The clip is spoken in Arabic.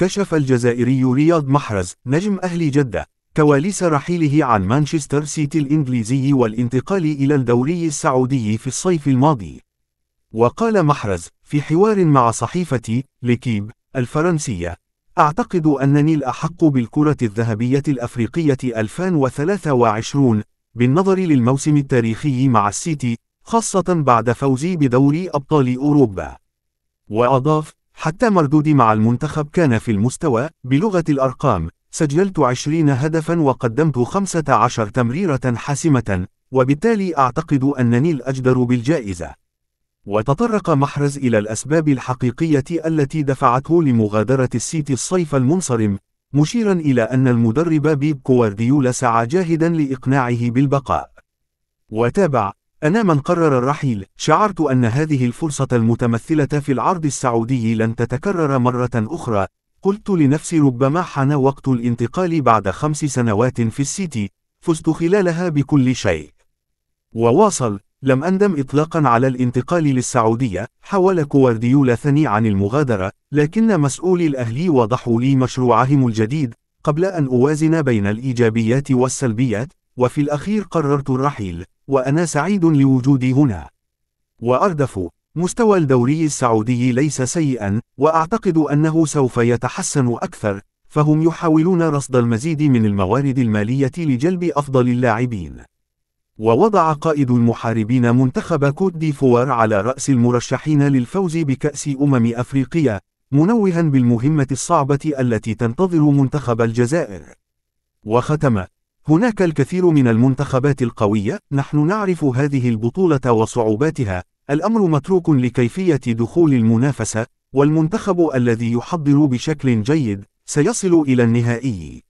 كشف الجزائري رياض محرز نجم أهلي جدة كواليس رحيله عن مانشستر سيتي الإنجليزي والانتقال إلى الدوري السعودي في الصيف الماضي. وقال محرز في حوار مع صحيفة لكيب الفرنسية: أعتقد أنني الأحق بالكرة الذهبية الأفريقية 2023 بالنظر للموسم التاريخي مع السيتي، خاصة بعد فوزي بدوري أبطال أوروبا. وأضاف: حتى مردودي مع المنتخب كان في المستوى بلغة الأرقام سجلت 20 هدفا وقدمت 15 تمريرة حاسمة وبالتالي أعتقد أنني الأجدر بالجائزة وتطرق محرز إلى الأسباب الحقيقية التي دفعته لمغادرة السيتي الصيف المنصرم مشيرا إلى أن المدرب بيب كوارديولا سعى جاهدا لإقناعه بالبقاء وتابع أنا من قرر الرحيل، شعرت أن هذه الفرصة المتمثلة في العرض السعودي لن تتكرر مرة أخرى، قلت لنفسي ربما حان وقت الانتقال بعد خمس سنوات في السيتي، فزت خلالها بكل شيء. وواصل، لم أندم إطلاقا على الانتقال للسعودية، حاول كوارديولا ثني عن المغادرة، لكن مسؤولي الأهلي وضحوا لي مشروعهم الجديد، قبل أن أوازن بين الإيجابيات والسلبيات، وفي الأخير قررت الرحيل. وأنا سعيد لوجودي هنا. وأردف، مستوى الدوري السعودي ليس سيئا، وأعتقد أنه سوف يتحسن أكثر، فهم يحاولون رصد المزيد من الموارد المالية لجلب أفضل اللاعبين. ووضع قائد المحاربين منتخب كوت ديفوار على رأس المرشحين للفوز بكأس أمم أفريقيا، منوها بالمهمة الصعبة التي تنتظر منتخب الجزائر. وختم هناك الكثير من المنتخبات القوية، نحن نعرف هذه البطولة وصعوباتها، الأمر متروك لكيفية دخول المنافسة، والمنتخب الذي يحضر بشكل جيد سيصل إلى النهائي.